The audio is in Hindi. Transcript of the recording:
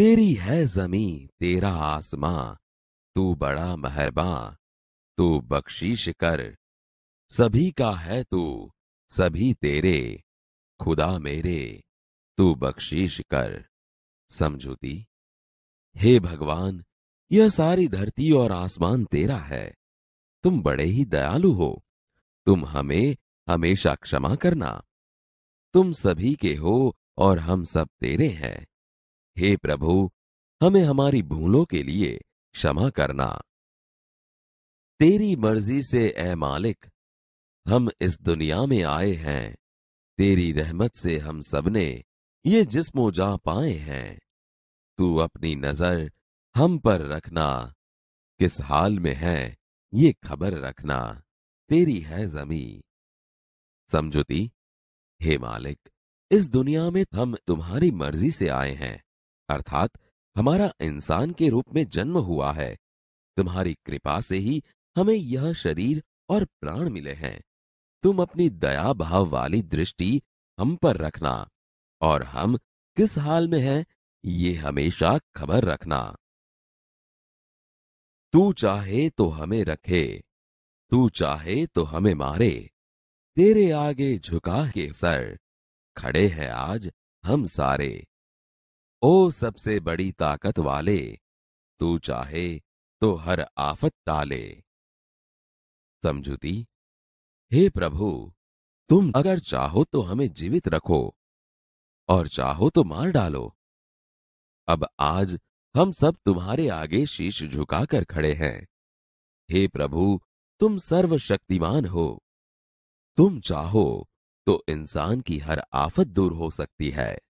तेरी है जमी तेरा आसमां तू बड़ा मेहरबा तू बख्शीश कर सभी का है तू सभी तेरे खुदा मेरे तू बख्शीश कर समझूती हे भगवान यह सारी धरती और आसमान तेरा है तुम बड़े ही दयालु हो तुम हमें हमेशा क्षमा करना तुम सभी के हो और हम सब तेरे हैं हे प्रभु हमें हमारी भूलों के लिए क्षमा करना तेरी मर्जी से ए मालिक हम इस दुनिया में आए हैं तेरी रहमत से हम सबने ये जिस्मो जा पाए हैं तू अपनी नजर हम पर रखना किस हाल में है ये खबर रखना तेरी है जमी समझुती हे मालिक इस दुनिया में हम तुम्हारी मर्जी से आए हैं अर्थात हमारा इंसान के रूप में जन्म हुआ है तुम्हारी कृपा से ही हमें यह शरीर और प्राण मिले हैं तुम अपनी दया भाव वाली दृष्टि हम पर रखना और हम किस हाल में हैं ये हमेशा खबर रखना तू चाहे तो हमें रखे तू चाहे तो हमें मारे तेरे आगे झुका के सर खड़े हैं आज हम सारे ओ सबसे बड़ी ताकत वाले तू चाहे तो हर आफत टाले समझूती हे प्रभु तुम अगर चाहो तो हमें जीवित रखो और चाहो तो मार डालो अब आज हम सब तुम्हारे आगे शीश झुकाकर खड़े हैं हे प्रभु तुम सर्वशक्तिमान हो तुम चाहो तो इंसान की हर आफत दूर हो सकती है